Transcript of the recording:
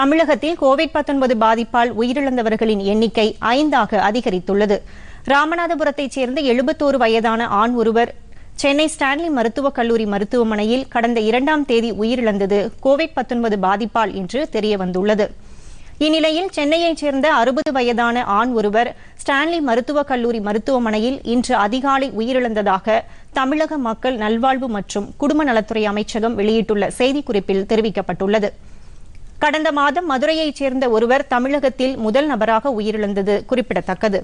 தமிழகத்தில் கோவிட் பாதிப்பால் உயிரிழந்தவர்களின் எண்ணிக்கை ஐந்தாக அதிகரித்துள்ளது ராமநாதபுரத்தைச் சேர்ந்த எழுபத்தோரு வயதான ஆண் ஒருவர் சென்னை ஸ்டான்லி மருத்துவக் கல்லூரி மருத்துவமனையில் கடந்த இரண்டாம் தேதி உயிரிழந்தது கோவிட் பாதிப்பால் என்று தெரியவந்துள்ளது இந்நிலையில் சென்னையைச் சேர்ந்த அறுபது வயதான ஆண் ஒருவர் ஸ்டான்லி மருத்துவக் கல்லூரி மருத்துவமனையில் இன்று அதிகாலை உயிரிழந்ததாக தமிழக மக்கள் நல்வாழ்வு மற்றும் குடும்ப நலத்துறை அமைச்சகம் வெளியிட்டுள்ள செய்திக்குறிப்பில் தெரிவிக்கப்பட்டுள்ளது கடந்த மாதம் மதுரையைச் சேர்ந்த ஒருவர் தமிழகத்தில் முதல் நபராக உயிரிழந்தது குறிப்பிடத்தக்கது